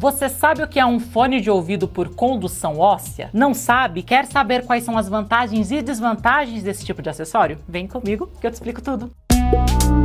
Você sabe o que é um fone de ouvido por condução óssea? Não sabe? Quer saber quais são as vantagens e desvantagens desse tipo de acessório? Vem comigo que eu te explico tudo. Música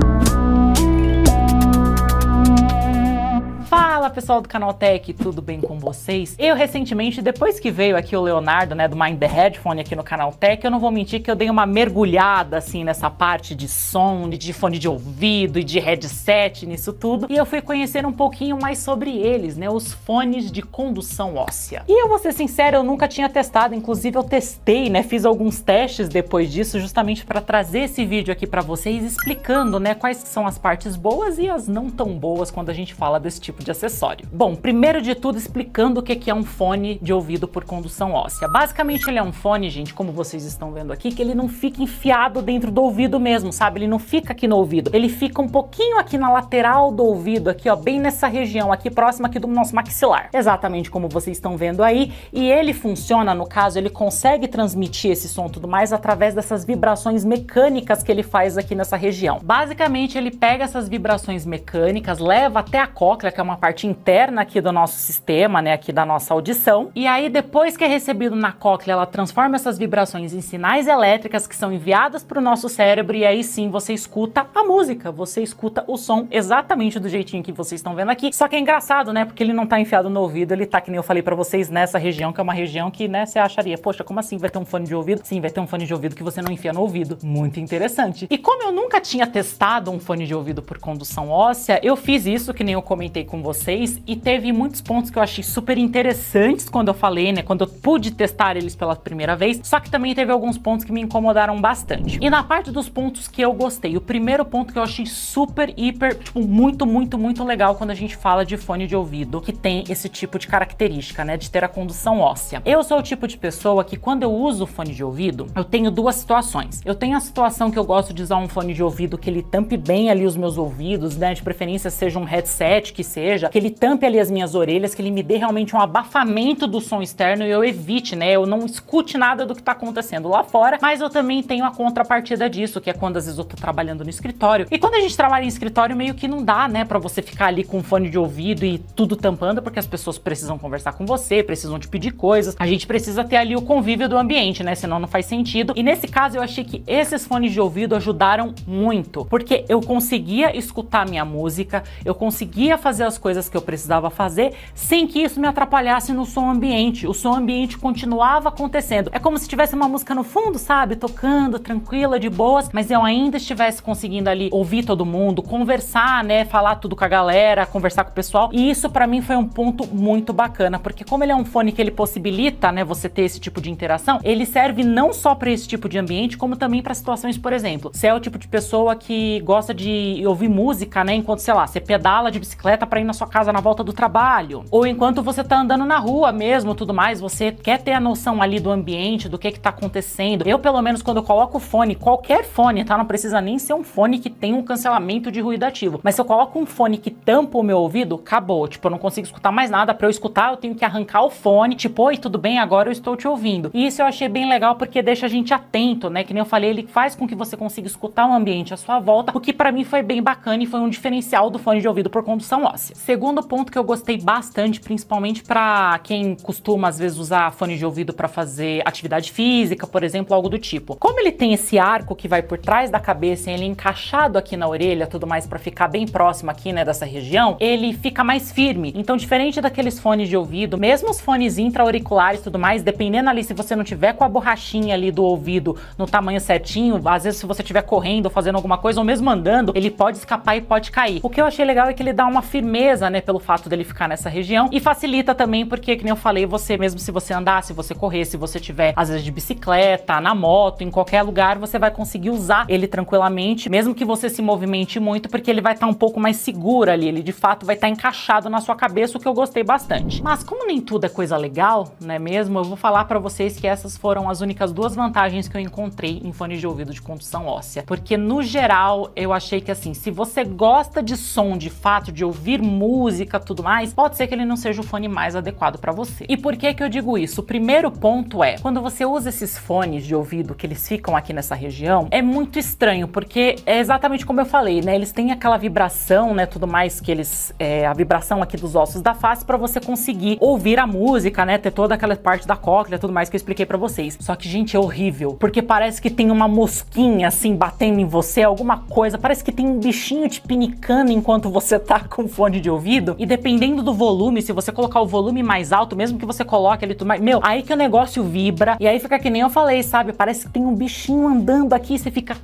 Fala pessoal do Canaltech, tudo bem com vocês? Eu recentemente, depois que veio aqui o Leonardo, né, do Mind the Headphone aqui no Canaltech, eu não vou mentir que eu dei uma mergulhada assim nessa parte de som, de fone de ouvido e de headset, nisso tudo, e eu fui conhecer um pouquinho mais sobre eles, né, os fones de condução óssea. E eu vou ser sincero, eu nunca tinha testado, inclusive eu testei, né, fiz alguns testes depois disso, justamente para trazer esse vídeo aqui para vocês explicando, né, quais são as partes boas e as não tão boas quando a gente fala desse tipo de acessório acessório? Bom, primeiro de tudo explicando o é que é um fone de ouvido por condução óssea. Basicamente ele é um fone, gente, como vocês estão vendo aqui, que ele não fica enfiado dentro do ouvido mesmo, sabe? Ele não fica aqui no ouvido, ele fica um pouquinho aqui na lateral do ouvido, aqui ó, bem nessa região aqui próxima aqui do nosso maxilar. Exatamente como vocês estão vendo aí, e ele funciona, no caso, ele consegue transmitir esse som tudo mais através dessas vibrações mecânicas que ele faz aqui nessa região. Basicamente ele pega essas vibrações mecânicas, leva até a cóclea, que é uma parte parte interna aqui do nosso sistema, né, aqui da nossa audição. E aí depois que é recebido na cóclea, ela transforma essas vibrações em sinais elétricas que são enviadas para o nosso cérebro e aí sim você escuta a música, você escuta o som exatamente do jeitinho que vocês estão vendo aqui. Só que é engraçado, né, porque ele não está enfiado no ouvido, ele está que nem eu falei para vocês nessa região, que é uma região que, né, você acharia, poxa, como assim vai ter um fone de ouvido? Sim, vai ter um fone de ouvido que você não enfia no ouvido. Muito interessante. E como eu nunca tinha testado um fone de ouvido por condução óssea, eu fiz isso que nem eu comentei com vocês vocês e teve muitos pontos que eu achei super interessantes quando eu falei, né? Quando eu pude testar eles pela primeira vez, só que também teve alguns pontos que me incomodaram bastante. E na parte dos pontos que eu gostei, o primeiro ponto que eu achei super, hiper, tipo, muito, muito, muito legal quando a gente fala de fone de ouvido que tem esse tipo de característica, né? De ter a condução óssea. Eu sou o tipo de pessoa que quando eu uso fone de ouvido, eu tenho duas situações. Eu tenho a situação que eu gosto de usar um fone de ouvido que ele tampe bem ali os meus ouvidos, né? De preferência seja um headset que seja, que ele tampe ali as minhas orelhas, que ele me dê realmente um abafamento do som externo e eu evite, né? Eu não escute nada do que tá acontecendo lá fora, mas eu também tenho a contrapartida disso, que é quando às vezes eu tô trabalhando no escritório. E quando a gente trabalha em escritório, meio que não dá, né, para você ficar ali com fone de ouvido e tudo tampando, porque as pessoas precisam conversar com você, precisam te pedir coisas. A gente precisa ter ali o convívio do ambiente, né? Senão não faz sentido. E nesse caso, eu achei que esses fones de ouvido ajudaram muito, porque eu conseguia escutar minha música, eu conseguia fazer as coisas que eu precisava fazer sem que isso me atrapalhasse no som ambiente. O som ambiente continuava acontecendo. É como se tivesse uma música no fundo, sabe? Tocando, tranquila, de boas, mas eu ainda estivesse conseguindo ali ouvir todo mundo, conversar, né? Falar tudo com a galera, conversar com o pessoal. E isso para mim foi um ponto muito bacana, porque como ele é um fone que ele possibilita, né, você ter esse tipo de interação, ele serve não só para esse tipo de ambiente, como também para situações, por exemplo, se é o tipo de pessoa que gosta de ouvir música, né, enquanto, sei lá, você pedala de bicicleta para ir na sua casa casa, na volta do trabalho, ou enquanto você tá andando na rua mesmo, tudo mais, você quer ter a noção ali do ambiente, do que que tá acontecendo. Eu, pelo menos, quando eu coloco o fone, qualquer fone, tá? Não precisa nem ser um fone que tem um cancelamento de ruído ativo. Mas se eu coloco um fone que tampa o meu ouvido, acabou. Tipo, eu não consigo escutar mais nada. para eu escutar, eu tenho que arrancar o fone. Tipo, oi, tudo bem? Agora eu estou te ouvindo. E isso eu achei bem legal porque deixa a gente atento, né? Que nem eu falei, ele faz com que você consiga escutar o ambiente à sua volta, o que para mim foi bem bacana e foi um diferencial do fone de ouvido por condução óssea. Segundo segundo ponto que eu gostei bastante, principalmente para quem costuma às vezes usar fone de ouvido para fazer atividade física, por exemplo, algo do tipo. Como ele tem esse arco que vai por trás da cabeça, ele é encaixado aqui na orelha, tudo mais para ficar bem próximo aqui, né, dessa região, ele fica mais firme. Então, diferente daqueles fones de ouvido, mesmo os fones intra-auriculares, tudo mais, dependendo ali se você não tiver com a borrachinha ali do ouvido no tamanho certinho, às vezes se você estiver correndo, fazendo alguma coisa ou mesmo andando, ele pode escapar e pode cair. O que eu achei legal é que ele dá uma firmeza né, pelo fato dele ficar nessa região. E facilita também porque, que nem eu falei, você mesmo se você andar, se você correr, se você tiver às vezes de bicicleta, na moto, em qualquer lugar, você vai conseguir usar ele tranquilamente, mesmo que você se movimente muito, porque ele vai estar tá um pouco mais seguro ali, ele de fato vai estar tá encaixado na sua cabeça, o que eu gostei bastante. Mas como nem tudo é coisa legal, né mesmo, eu vou falar para vocês que essas foram as únicas duas vantagens que eu encontrei em fones de ouvido de condução óssea, porque no geral eu achei que assim, se você gosta de som, de fato de ouvir música, música, tudo mais, pode ser que ele não seja o fone mais adequado para você. E por que que eu digo isso? O primeiro ponto é, quando você usa esses fones de ouvido que eles ficam aqui nessa região, é muito estranho, porque é exatamente como eu falei, né? Eles têm aquela vibração, né, tudo mais que eles é, a vibração aqui dos ossos da face para você conseguir ouvir a música, né, ter toda aquela parte da cóclea, tudo mais que eu expliquei para vocês. Só que gente, é horrível, porque parece que tem uma mosquinha assim batendo em você, alguma coisa, parece que tem um bichinho te pinicando enquanto você tá com fone de ouvido ouvido e dependendo do volume, se você colocar o volume mais alto, mesmo que você coloque ali tudo mais, meu, aí que o negócio vibra e aí fica que nem eu falei, sabe? Parece que tem um bichinho andando aqui e você fica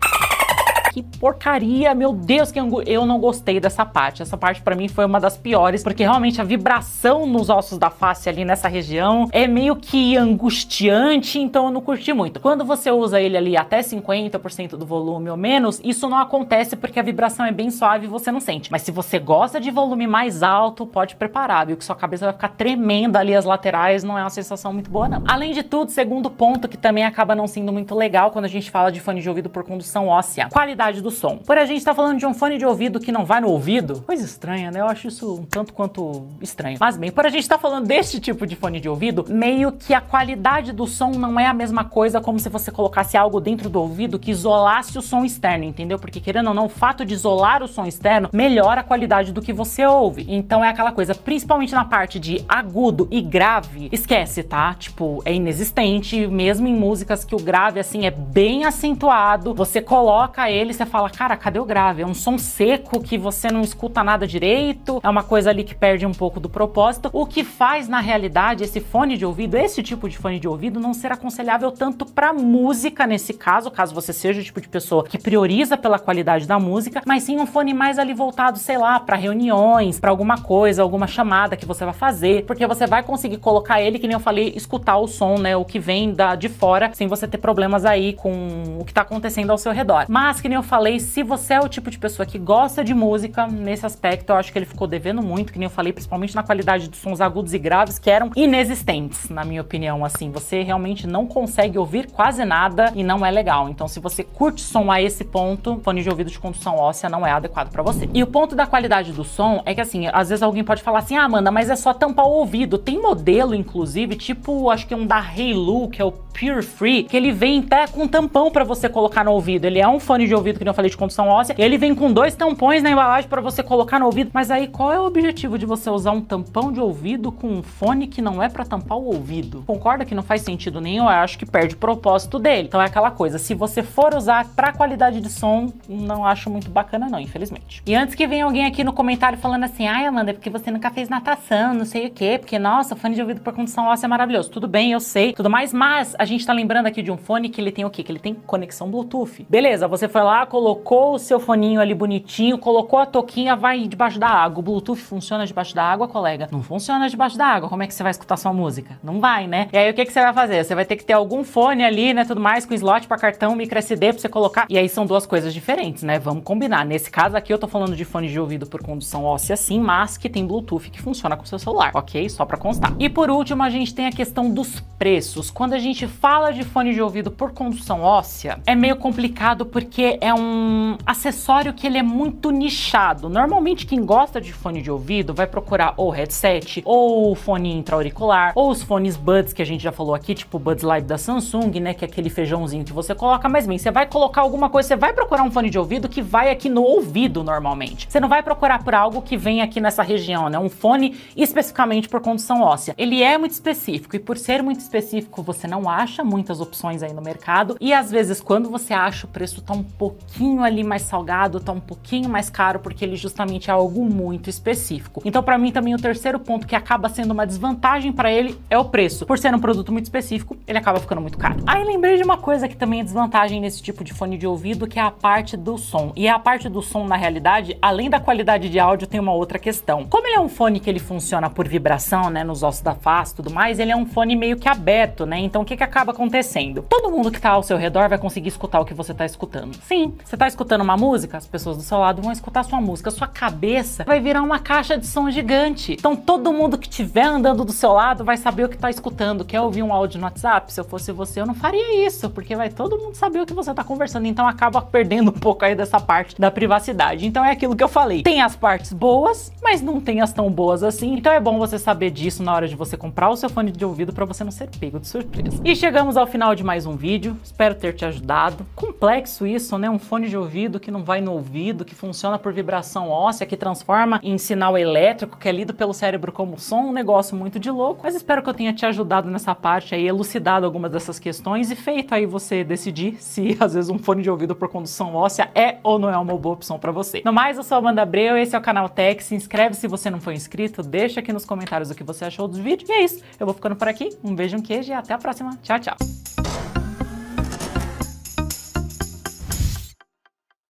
que porcaria, meu Deus, que eu não gostei dessa parte. Essa parte para mim foi uma das piores, porque realmente a vibração nos ossos da face ali nessa região é meio que angustiante, então eu não curti muito. Quando você usa ele ali até 50% do volume ou menos, isso não acontece porque a vibração é bem suave e você não sente. Mas se você gosta de volume mais alto, pode preparar, viu? Que sua cabeça vai ficar tremenda ali as laterais, não é uma sensação muito boa, não. Além de tudo, segundo ponto que também acaba não sendo muito legal quando a gente fala de fone de ouvido por condução óssea, qualidade qualidade do som. Por a gente tá falando de um fone de ouvido que não vai no ouvido, coisa estranha, né? Eu acho isso um tanto quanto estranho. Mas bem, por a gente tá falando deste tipo de fone de ouvido, meio que a qualidade do som não é a mesma coisa como se você colocasse algo dentro do ouvido que isolasse o som externo, entendeu? Porque querendo ou não, o fato de isolar o som externo melhora a qualidade do que você ouve. Então é aquela coisa, principalmente na parte de agudo e grave, esquece, tá? Tipo, é inexistente, mesmo em músicas que o grave assim é bem acentuado, você coloca ele ele você fala, cara, cadê o grave? É um som seco que você não escuta nada direito, é uma coisa ali que perde um pouco do propósito, o que faz na realidade esse fone de ouvido, esse tipo de fone de ouvido não ser aconselhável tanto para música nesse caso, caso você seja o tipo de pessoa que prioriza pela qualidade da música, mas sim um fone mais ali voltado, sei lá, para reuniões, para alguma coisa, alguma chamada que você vai fazer, porque você vai conseguir colocar ele, que nem eu falei, escutar o som, né, o que vem da de fora, sem você ter problemas aí com o que tá acontecendo ao seu redor. Mas que nem eu falei, se você é o tipo de pessoa que gosta de música, nesse aspecto eu acho que ele ficou devendo muito, que nem eu falei, principalmente na qualidade dos sons agudos e graves, que eram inexistentes, na minha opinião, assim. Você realmente não consegue ouvir quase nada e não é legal. Então, se você curte som a esse ponto, fone de ouvido de condução óssea não é adequado para você. E o ponto da qualidade do som é que, assim, às vezes alguém pode falar assim, ah, Amanda, mas é só tampar o ouvido. Tem modelo, inclusive, tipo, acho que é um da Heilu, que é o Pure Free, que ele vem até com tampão para você colocar no ouvido. Ele é um fone de ouvido ouvido, que nem eu falei de condução óssea. Ele vem com dois tampões na embalagem para você colocar no ouvido. Mas aí qual é o objetivo de você usar um tampão de ouvido com um fone que não é para tampar o ouvido? Concorda que não faz sentido nenhum? Eu acho que perde o propósito dele. Então é aquela coisa, se você for usar para qualidade de som, não acho muito bacana não, infelizmente. E antes que venha alguém aqui no comentário falando assim, ai Amanda, é porque você nunca fez natação, não sei o quê, porque nossa, fone de ouvido por condição óssea é maravilhoso. Tudo bem, eu sei, tudo mais, mas a gente tá lembrando aqui de um fone que ele tem o quê? Que ele tem conexão Bluetooth. Beleza, você foi lá, colocou o seu foninho ali bonitinho, colocou a toquinha, vai debaixo da água. O Bluetooth funciona debaixo da água, colega? Não funciona debaixo da água. Como é que você vai escutar sua música? Não vai, né? E aí o que, que você vai fazer? Você vai ter que ter algum fone ali, né? Tudo mais, com slot para cartão, micro SD pra você colocar. E aí são duas coisas diferentes, né? Vamos combinar. Nesse caso aqui, eu tô falando de fone de ouvido por condução óssea sim, mas que tem Bluetooth que funciona com o seu celular, ok? Só para constar. E por último, a gente tem a questão dos preços. Quando a gente fala de fone de ouvido por condução óssea, é meio complicado porque é é um acessório que ele é muito nichado. Normalmente quem gosta de fone de ouvido vai procurar ou headset, ou fone intra-auricular, ou os fones Buds que a gente já falou aqui, tipo Buds Live da Samsung, né, que é aquele feijãozinho que você coloca, mas bem, você vai colocar alguma coisa, você vai procurar um fone de ouvido que vai aqui no ouvido normalmente. Você não vai procurar por algo que vem aqui nessa região, né, um fone especificamente por condição óssea. Ele é muito específico e por ser muito específico, você não acha muitas opções aí no mercado e às vezes quando você acha o preço tá um pouco pouquinho ali mais salgado, tá um pouquinho mais caro, porque ele justamente é algo muito específico. Então, para mim, também o terceiro ponto que acaba sendo uma desvantagem para ele é o preço. Por ser um produto muito específico, ele acaba ficando muito caro. Aí lembrei de uma coisa que também é desvantagem nesse tipo de fone de ouvido, que é a parte do som. E a parte do som, na realidade, além da qualidade de áudio, tem uma outra questão. Como ele é um fone que ele funciona por vibração, né, nos ossos da face e tudo mais, ele é um fone meio que aberto, né? Então, o que que acaba acontecendo? Todo mundo que tá ao seu redor vai conseguir escutar o que você tá escutando. Sim, você está escutando uma música, as pessoas do seu lado vão escutar sua música, sua cabeça vai virar uma caixa de som gigante. Então, todo mundo que estiver andando do seu lado vai saber o que está escutando. Quer ouvir um áudio no WhatsApp? Se eu fosse você, eu não faria isso, porque vai todo mundo saber o que você está conversando. Então, acaba perdendo um pouco aí dessa parte da privacidade. Então, é aquilo que eu falei. Tem as partes boas, mas não tem as tão boas assim. Então, é bom você saber disso na hora de você comprar o seu fone de ouvido para você não ser pego de surpresa. E chegamos ao final de mais um vídeo. Espero ter te ajudado. Complexo isso, né? Um um fone de ouvido que não vai no ouvido, que funciona por vibração óssea, que transforma em sinal elétrico, que é lido pelo cérebro como som, um negócio muito de louco. Mas espero que eu tenha te ajudado nessa parte aí, elucidado algumas dessas questões e feito aí você decidir se às vezes um fone de ouvido por condução óssea é ou não é uma boa opção para você. No mais, eu sou Amanda Abreu, esse é o canal Tech. Se inscreve se você não for inscrito, deixa aqui nos comentários o que você achou do vídeo. E é isso, eu vou ficando por aqui. Um beijo, um queijo e até a próxima. Tchau, tchau.